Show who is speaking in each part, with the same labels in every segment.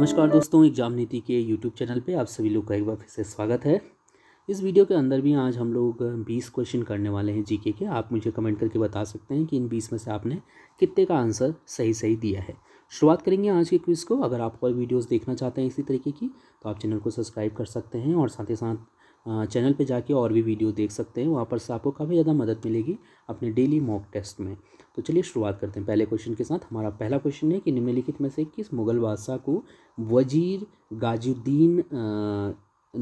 Speaker 1: नमस्कार दोस्तों एग्जाम नीति के यूट्यूब चैनल पे आप सभी लोग का एक बार फिर से स्वागत है इस वीडियो के अंदर भी आज हम लोग 20 क्वेश्चन करने वाले हैं जीके के आप मुझे कमेंट करके बता सकते हैं कि इन 20 में से आपने कितने का आंसर सही सही दिया है शुरुआत करेंगे आज के क्विज़ को अगर आप और वीडियोज़ देखना चाहते हैं इसी तरीके की तो आप चैनल को सब्सक्राइब कर सकते हैं और साथ ही साथ चैनल पे जाके और भी वीडियो देख सकते हैं वहाँ पर से आपको काफ़ी ज़्यादा मदद मिलेगी अपने डेली मॉक टेस्ट में तो चलिए शुरुआत करते हैं पहले क्वेश्चन के साथ हमारा पहला क्वेश्चन है कि निम्नलिखित में से किस मुग़ल बादशाह को वजीर गाजीद्दीन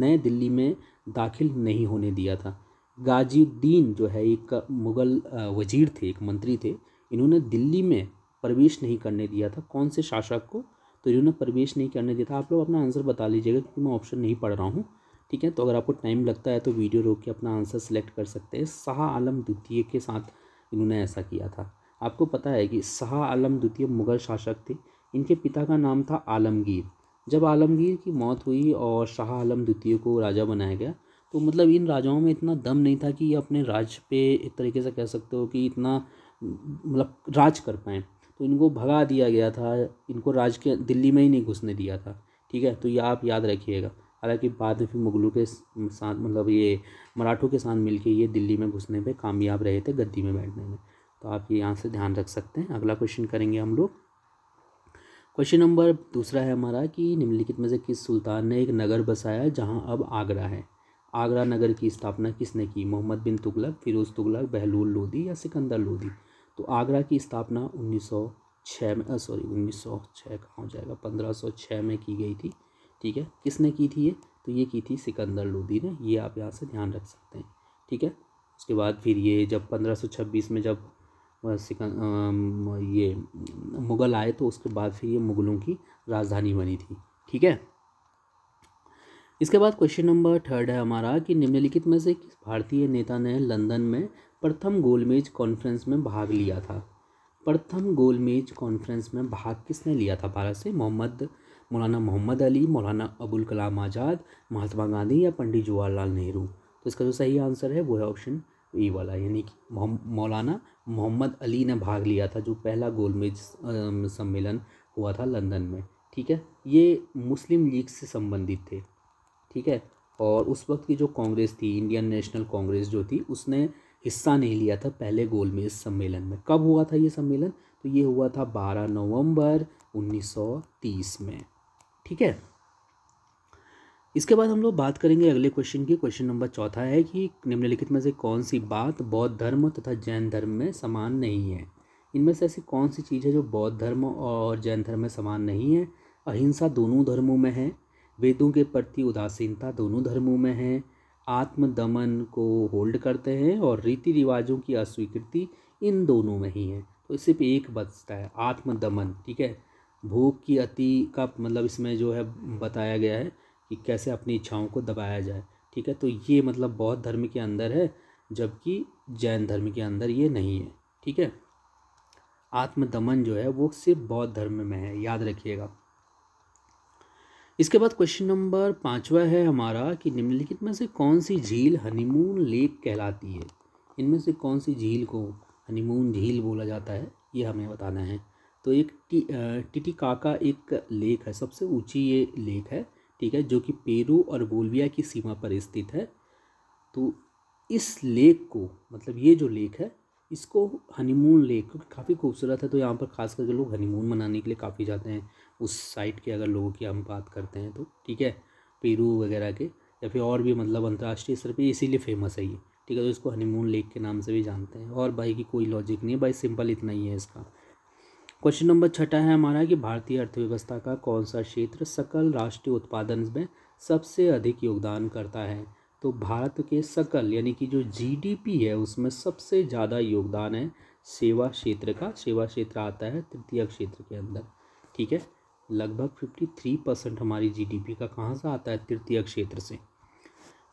Speaker 1: ने दिल्ली में दाखिल नहीं होने दिया था गाजीउद्दीन जो है एक मुग़ल वजीर थे एक मंत्री थे इन्होंने दिल्ली में प्रवेश नहीं करने दिया था कौन से शासक को तो इन्होंने प्रवेश नहीं करने दिया था आप लोग अपना आंसर बता लीजिएगा क्योंकि मैं ऑप्शन नहीं पढ़ रहा हूँ ठीक है तो अगर आपको टाइम लगता है तो वीडियो रोक के अपना आंसर सेलेक्ट कर सकते हैं शाह आलम द्वितीय के साथ इन्होंने ऐसा किया था आपको पता है कि शाह आलम द्वितीय मुगल शासक थे इनके पिता का नाम था आलमगीर जब आलमगीर की मौत हुई और शाह आलम द्वितीय को राजा बनाया गया तो मतलब इन राजाओं में इतना दम नहीं था कि ये अपने राज पे एक तरीके से कह सकते हो कि इतना मतलब राज कर पाएँ तो इनको भगा दिया गया था इनको राज के दिल्ली में ही नहीं घुसने दिया था ठीक है तो ये आप याद रखिएगा हालांकि बाद में फिर मुगलों के साथ मतलब ये मराठों के साथ मिलके ये दिल्ली में घुसने पे कामयाब रहे थे गद्दी में बैठने में तो आप ये यहाँ से ध्यान रख सकते हैं अगला क्वेश्चन करेंगे हम लोग क्वेश्चन नंबर दूसरा है हमारा कि निम्नलिखित में से किस सुल्तान ने एक नगर बसाया जहाँ अब आगरा है आगरा नगर की स्थापना किसने की मोहम्मद बिन तुगलक फिरोज़ तुगलक बहलूल लोधी या सिकंदर लोधी तो आगरा की स्थापना उन्नीस छः में सॉरी उन्नीस सौ छः कहाँ हो जाएगा पंद्रह सौ छः में की गई थी ठीक है किसने की थी ये तो ये की थी सिकंदर लोदी ने ये आप यहाँ से ध्यान रख सकते हैं ठीक है उसके बाद फिर ये जब छब्बीस में जब सिकंद ये मुग़ल आए तो उसके बाद फिर ये मुग़लों की राजधानी बनी थी ठीक है इसके बाद क्वेश्चन नंबर थर्ड है हमारा कि निम्नलिखित में से किस भारतीय नेता ने लंदन में प्रथम गोलमेज कॉन्फ्रेंस में भाग लिया था प्रथम गोलमेज कॉन्फ्रेंस में भाग किसने लिया था भारत से मोहम्मद मौलाना मोहम्मद अली मौलाना अबुल कलाम आज़ाद महात्मा गांधी या पंडित जवाहरलाल नेहरू तो इसका जो सही आंसर है वो है ऑप्शन ई वाला यानी कि मौलाना मोहम्मद अली ने भाग लिया था जो पहला गोलमेज सम्मेलन हुआ था लंदन में ठीक है ये मुस्लिम लीग से संबंधित थे ठीक है और उस वक्त की जो कांग्रेस थी इंडियन नेशनल कांग्रेस जो थी उसने हिस्सा नहीं लिया था पहले गोलमेज सम्मेलन में कब हुआ था ये सम्मेलन तो ये हुआ था 12 नवंबर 1930 में ठीक है इसके बाद हम लोग बात करेंगे अगले क्वेश्चन की क्वेश्चन नंबर चौथा है कि निम्नलिखित में से कौन सी बात बौद्ध धर्म तथा जैन धर्म में समान नहीं है इनमें से ऐसी कौन सी चीज़ है जो बौद्ध धर्म और जैन धर्म में समान नहीं है अहिंसा दोनों धर्मों में है वेदों के प्रति उदासीनता दोनों धर्मों में है आत्मदमन को होल्ड करते हैं और रीति रिवाजों की अस्वीकृति इन दोनों में ही है तो इससे एक बचता है आत्म दमन ठीक है भूख की अति का मतलब इसमें जो है बताया गया है कि कैसे अपनी इच्छाओं को दबाया जाए ठीक है तो ये मतलब बौद्ध धर्म के अंदर है जबकि जैन धर्म के अंदर ये नहीं है ठीक है आत्मदमन जो है वो सिर्फ बौद्ध धर्म में है याद रखिएगा इसके बाद क्वेश्चन नंबर पाँचवा है हमारा कि निम्नलिखित में से कौन सी झील हनीमून लेक कहलाती है इनमें से कौन सी झील को हनीमून झील बोला जाता है ये हमें बताना है तो एक टी टिटी काका एक लेक है सबसे ऊंची ये लेक है ठीक है जो कि पेरू और बोलविया की सीमा पर स्थित है तो इस लेक को मतलब ये जो लेक है इसको हनीमून लेक क्योंकि काफ़ी खूबसूरत है तो यहाँ पर खास करके लोग हनीमून मनाने के लिए काफ़ी जाते हैं उस साइड के अगर लोगों की हम बात करते हैं तो ठीक है पेरू वगैरह के या फिर और भी मतलब अंतर्राष्ट्रीय स्तर पर इसीलिए फेमस है ये ठीक है तो इसको हनीमून लेक के नाम से भी जानते हैं और भाई की कोई लॉजिक नहीं है भाई सिंपल इतना ही है इसका क्वेश्चन नंबर छठा है हमारा कि भारतीय अर्थव्यवस्था का कौन सा क्षेत्र सकल राष्ट्रीय उत्पादन में सबसे अधिक योगदान करता है तो भारत के सकल यानी कि जो जीडीपी है उसमें सबसे ज़्यादा योगदान है सेवा क्षेत्र का सेवा क्षेत्र आता है तृतीय क्षेत्र के अंदर ठीक है लगभग फिफ्टी थ्री परसेंट हमारी जीडीपी का कहाँ से आता है तृतीय क्षेत्र से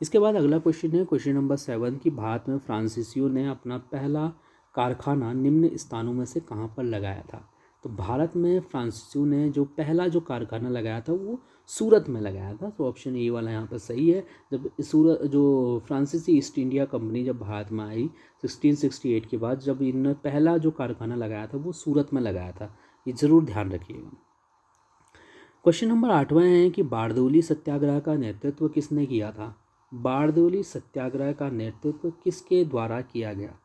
Speaker 1: इसके बाद अगला क्वेश्चन है क्वेश्चन नंबर सेवन कि भारत में फ्रांसीसियों ने अपना पहला कारखाना निम्न स्थानों में से कहाँ पर लगाया था तो भारत में फ्रांसीसियों ने जो पहला जो कारखाना लगाया था वो सूरत में लगाया था तो ऑप्शन ए वाला यहाँ पर सही है जब सूरत जो फ्रांसीसी ईस्ट इंडिया कंपनी जब भारत में आई 1668 के बाद जब इन्होंने पहला जो कारखाना लगाया था वो सूरत में लगाया था ये ज़रूर ध्यान रखिएगा क्वेश्चन नंबर आठवां है कि बारदोली सत्याग्रह का नेतृत्व किसने किया था बारदोली सत्याग्रह का नेतृत्व किसके द्वारा किया गया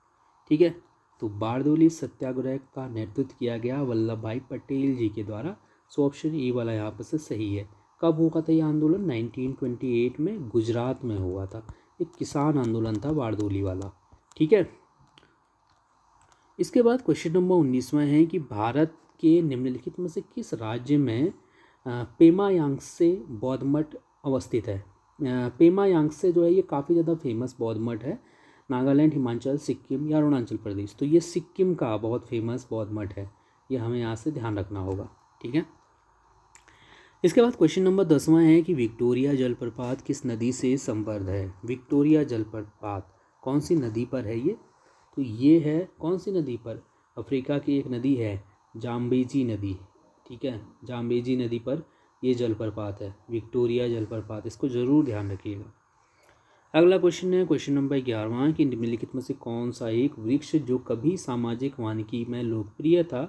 Speaker 1: ठीक है तो बारदोली सत्याग्रह का नेतृत्व किया गया वल्लभ भाई पटेल जी के द्वारा सो ऑप्शन ए वाला यहाँ पर से सही है कब हुआ था यह आंदोलन 1928 में गुजरात में हुआ था एक किसान आंदोलन था बारदोली वाला ठीक है इसके बाद क्वेश्चन नंबर उन्नीसवा है कि भारत के निम्नलिखित में से किस राज्य में पेमा यांग से बौद्ध मठ अवस्थित है पेमा यांग से जो है ये काफ़ी ज़्यादा फेमस बौद्ध मठ है नागालैंड हिमाचल सिक्किम या अरुणाचल प्रदेश तो ये सिक्किम का बहुत फेमस बहुत मठ है ये हमें यहाँ से ध्यान रखना होगा ठीक है इसके बाद क्वेश्चन नंबर दसवां है कि विक्टोरिया जलप्रपात किस नदी से संबद्ध है विक्टोरिया जलप्रपात कौन सी नदी पर है ये तो ये है कौन सी नदी पर अफ्रीका की एक नदी है जाम्बेजी नदी ठीक है जाम्बेजी नदी पर ये जलप्रपात है विक्टोरिया जलप्रपात इसको ज़रूर ध्यान रखिएगा अगला क्वेश्चन है क्वेश्चन नंबर ग्यारहवा कि निम्नलिखित में से कौन सा एक वृक्ष जो कभी सामाजिक वानिकी में लोकप्रिय था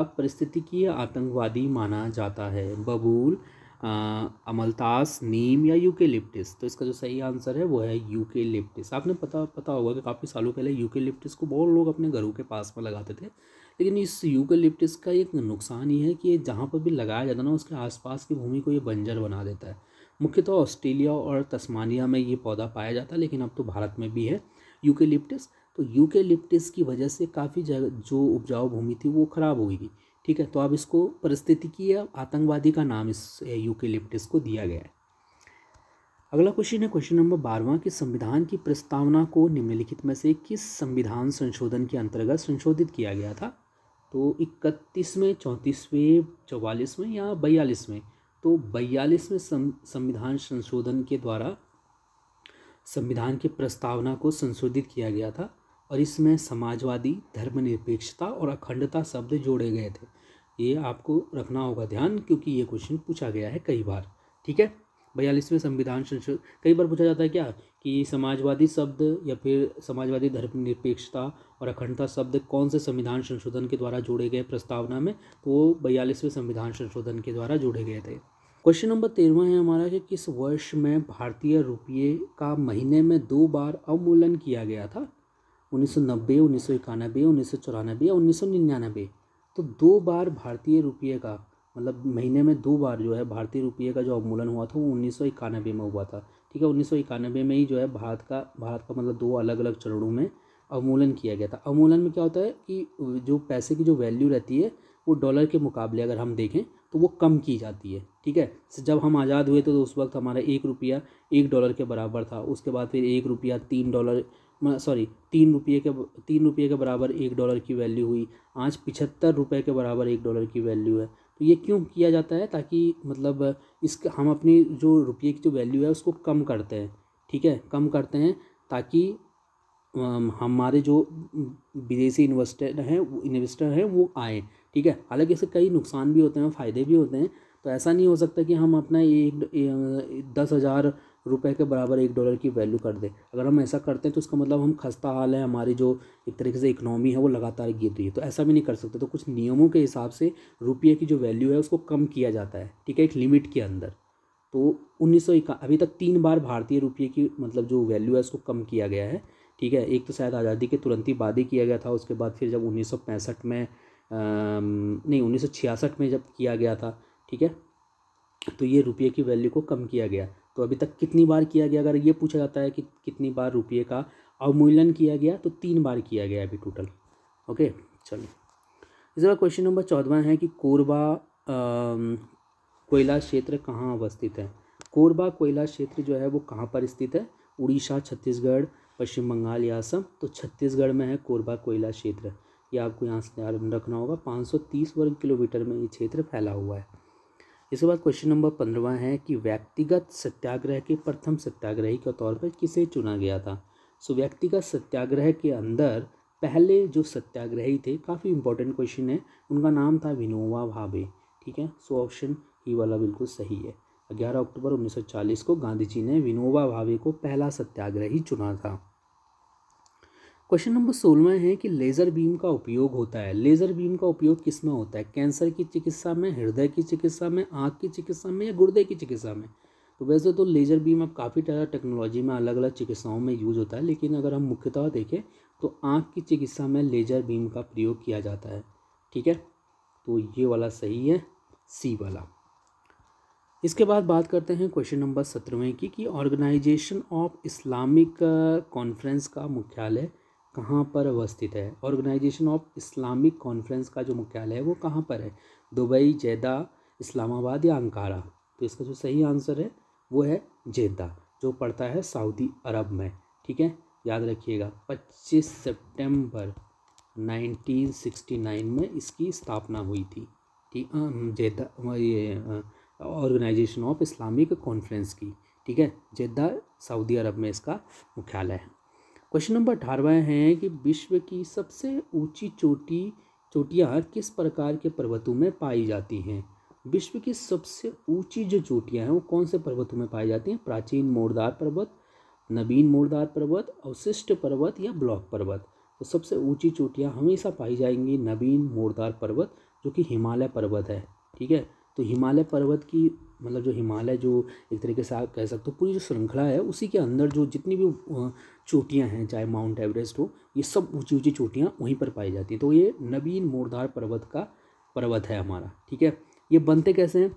Speaker 1: अब परिस्थितिकीय आतंकवादी माना जाता है बबूल अमलतास नीम या लिप्टिस तो इसका जो सही आंसर है वो है यूकेलिप्टिस आपने पता पता होगा कि काफ़ी सालों पहले लिप्टिस को बहुत लोग अपने घरों के पास में लगाते थे लेकिन इस लिप्टिस का एक नुकसान ये है कि जहाँ पर भी लगाया जाता ना उसके आसपास की भूमि को ये बंजर बना देता है मुख्यतः तो ऑस्ट्रेलिया और तस्मानिया में ये पौधा पाया जाता है लेकिन अब तो भारत में भी है लिप्टिस तो लिप्टिस की वजह से काफ़ी जगह जो उपजाऊ भूमि थी वो ख़राब हो थी ठीक है तो अब इसको या आतंकवादी का नाम इस लिप्टिस को दिया गया है अगला क्वेश्चन है क्वेश्चन नंबर बारवा कि संविधान की प्रस्तावना को निम्नलिखित में से किस संविधान संशोधन के अंतर्गत संशोधित किया गया था तो इकतीसवें चौंतीसवें चौवालीसवें या बयालीसवें तो बयालीसवें संविधान संशोधन के द्वारा संविधान की प्रस्तावना को संशोधित किया गया था और इसमें समाजवादी धर्मनिरपेक्षता और अखंडता शब्द जोड़े गए थे ये आपको रखना होगा ध्यान क्योंकि ये क्वेश्चन पूछा गया है कई बार ठीक है बयालीसवें संविधान संशोधन कई बार पूछा जाता है क्या कि समाजवादी शब्द या फिर समाजवादी धर्मनिरपेक्षता और अखंडता शब्द कौन से संविधान संशोधन के द्वारा जोड़े गए प्रस्तावना में तो वो बयालीसवें संविधान संशोधन के द्वारा जोड़े गए थे क्वेश्चन नंबर तेरहवा है हमारा कि किस वर्ष में भारतीय रुपये का महीने में दो बार अवमूलन किया गया था उन्नीस सौ नब्बे उन्नीस सौ इक्यानबे उन्नीस सौ चौरानबे और उन्नीस सौ निन्यानबे तो दो बार भारतीय रुपये का मतलब महीने में दो बार जो है भारतीय रुपये का जो अवमूलन हुआ था वो उन्नीस में हुआ था ठीक है उन्नीस में ही जो है भारत का भारत का मतलब दो अलग अलग चरणों में अवमूलन किया गया था अवमूलन में क्या होता है कि जो पैसे की जो वैल्यू रहती है वो डॉलर के मुकाबले अगर हम देखें तो वो कम की जाती है ठीक है तो जब हम आज़ाद हुए थे तो उस वक्त हमारा एक रुपया एक डॉलर के बराबर था उसके बाद फिर एक रुपया तीन डॉलर सॉरी तीन रुपये के तीन रुपये के बराबर एक डॉलर की वैल्यू हुई आज पिछहत्तर रुपये के बराबर एक डॉलर की वैल्यू है तो ये क्यों किया जाता है ताकि मतलब इस हम अपनी जो रुपये की जो वैल्यू है उसको कम करते हैं ठीक है कम करते हैं ताकि हमारे जो विदेशी इन्वेस्टर हैं इन्वेस्टर हैं वो आए ठीक है हालांकि इससे कई नुकसान भी होते हैं फ़ायदे भी होते हैं तो ऐसा नहीं हो सकता कि हम अपना एक दस हज़ार रुपए के बराबर एक डॉलर की वैल्यू कर दे अगर हम ऐसा करते हैं तो उसका मतलब हम खस्ता हाल है हमारी जो एक तरीके से इकनॉमी है वो लगातार गिर रही है तो ऐसा भी नहीं कर सकते तो कुछ नियमों के हिसाब से रुपये की जो वैल्यू है उसको कम किया जाता है ठीक है एक लिमिट के अंदर तो उन्नीस सौ अभी तक तीन बार भारतीय रुपये की मतलब जो वैल्यू है उसको कम किया गया है ठीक है एक तो शायद आज़ादी के तुरंत ही बाद ही किया गया था उसके बाद फिर जब उन्नीस में आ, नहीं उन्नीस में जब किया गया था ठीक है तो ये रुपये की वैल्यू को कम किया गया तो अभी तक कितनी बार किया गया अगर ये पूछा जाता है कि कितनी बार रुपये का अवमूल्यन किया गया तो तीन बार किया गया अभी टोटल ओके चलो इसके बाद क्वेश्चन नंबर चौदवा है कि कोरबा कोयला क्षेत्र कहाँ अवस्थित है कोरबा कोयला क्षेत्र जो है वो कहाँ पर स्थित है उड़ीसा छत्तीसगढ़ पश्चिम बंगाल या असम तो छत्तीसगढ़ में है कोरबा कोयला क्षेत्र ये आपको यहाँ से ध्यान रखना होगा 530 वर्ग किलोमीटर में ये क्षेत्र फैला हुआ है इसके बाद क्वेश्चन नंबर पंद्रवा है कि व्यक्तिगत सत्याग्रह के प्रथम सत्याग्रही के तौर पर किसे चुना गया था सो व्यक्तिगत सत्याग्रह के अंदर पहले जो सत्याग्रही थे काफ़ी इंपॉर्टेंट क्वेश्चन है उनका नाम था विनोवा भावे ठीक है सो ऑप्शन ही वाला बिल्कुल सही है ग्यारह अक्टूबर 1940 को गांधी जी ने विनोबा भावे को पहला सत्याग्रही चुना था क्वेश्चन नंबर सोलहवा है कि लेज़र बीम का उपयोग होता है लेज़र बीम का उपयोग किस में होता है कैंसर की चिकित्सा में हृदय की चिकित्सा में आँख की चिकित्सा में या गुर्दे की चिकित्सा में तो वैसे तो लेज़र बीम अब काफ़ी तरह टेक्नोलॉजी में अलग अलग चिकित्साओं में यूज़ होता है लेकिन अगर हम मुख्यतः देखें तो आँख की चिकित्सा में लेज़र बीम का प्रयोग किया जाता है ठीक है तो ये वाला सही है सी वाला इसके बाद बात करते हैं क्वेश्चन नंबर सत्रहवें की कि ऑर्गेनाइजेशन ऑफ इस्लामिक कॉन्फ्रेंस का मुख्यालय कहाँ पर अवस्थित है ऑर्गेनाइजेशन ऑफ इस्लामिक कॉन्फ्रेंस का जो मुख्यालय है वो कहाँ पर है दुबई जैदा इस्लामाबाद या अंकारा तो इसका जो सही आंसर है वो है जेद्दा जो पड़ता है सऊदी अरब में ठीक है याद रखिएगा 25 सितंबर 1969 में इसकी स्थापना हुई थी ठीक हाँ, जेद्दा ये ऑर्गेनाइजेशन ऑफ इस्लामिक कॉन्फ्रेंस की ठीक है जेद्दा सऊदी अरब में इसका मुख्यालय है क्वेश्चन नंबर अठारहवा है कि विश्व की सबसे ऊंची चोटी चोटियाँ किस प्रकार के पर्वतों में पाई जाती हैं विश्व की सबसे ऊंची जो चोटियाँ हैं वो कौन से पर्वतों में पाई जाती हैं प्राचीन मोड़दार पर्वत नवीन मोड़दार पर्वत अवशिष्ट पर्वत या ब्लॉक पर्वत तो सबसे ऊंची चोटियाँ हमेशा पाई जाएंगी नवीन मोड़दार पर्वत जो कि हिमालय पर्वत है ठीक है तो हिमालय पर्वत की मतलब जो हिमालय जो एक तरीके से आप कह सकते हो पूरी जो श्रृंखला है उसी के अंदर जो जितनी भी चोटियाँ हैं चाहे माउंट एवरेस्ट हो ये सब ऊँची ऊँची चोटियाँ वहीं पर पाई जाती हैं तो ये नवीन मोरदार पर्वत का पर्वत है हमारा ठीक है ये बनते कैसे हैं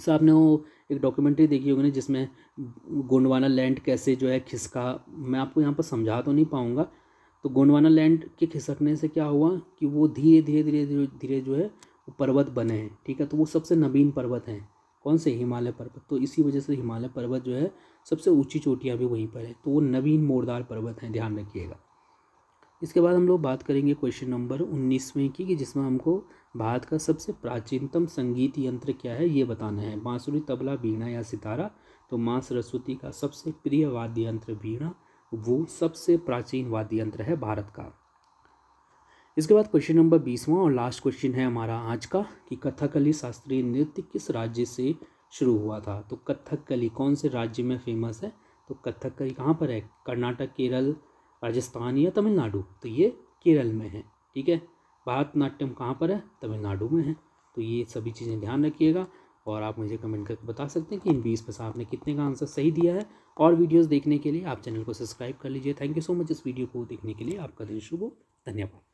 Speaker 1: सर आपने वो एक डॉक्यूमेंट्री देखी होगी ना जिसमें गोंडवाना लैंड कैसे जो है खिसका मैं आपको यहाँ पर समझा तो नहीं पाऊँगा तो गोंडवाना लैंड के खिसकने से क्या हुआ कि वो धीरे धीरे धीरे धीरे जो है पर्वत बने हैं ठीक है तो वो सबसे नवीन पर्वत हैं कौन से हिमालय पर्वत तो इसी वजह से हिमालय पर्वत जो है सबसे ऊंची चोटियाँ भी वहीं पर है तो वो नवीन मोरदार पर्वत हैं ध्यान रखिएगा इसके बाद हम लोग बात करेंगे क्वेश्चन नंबर उन्नीसवें की कि जिसमें हमको भारत का सबसे प्राचीनतम संगीत यंत्र क्या है ये बताना है बाँसुरी तबला बीणा या सितारा तो माँ सरस्वती का सबसे प्रिय वाद्य यंत्र बीणा वो सबसे प्राचीन वाद्य यंत्र है भारत का इसके बाद क्वेश्चन नंबर बीसवा और लास्ट क्वेश्चन है हमारा आज का कि कथकली शास्त्रीय नृत्य किस राज्य से शुरू हुआ था तो कथकली कौन से राज्य में फेमस है तो कथकली कहाँ पर है कर्नाटक केरल राजस्थान या तमिलनाडु तो ये केरल में है ठीक है भारतनाट्यम कहाँ पर है तमिलनाडु में है तो ये सभी चीज़ें ध्यान रखिएगा और आप मुझे कमेंट करके बता सकते हैं कि इन बीस पर आपने कितने का आंसर सही दिया है और वीडियोस देखने के लिए आप चैनल को सब्सक्राइब कर लीजिए थैंक यू सो मच इस वीडियो को देखने के लिए आपका दिन शुभ हो धन्यवाद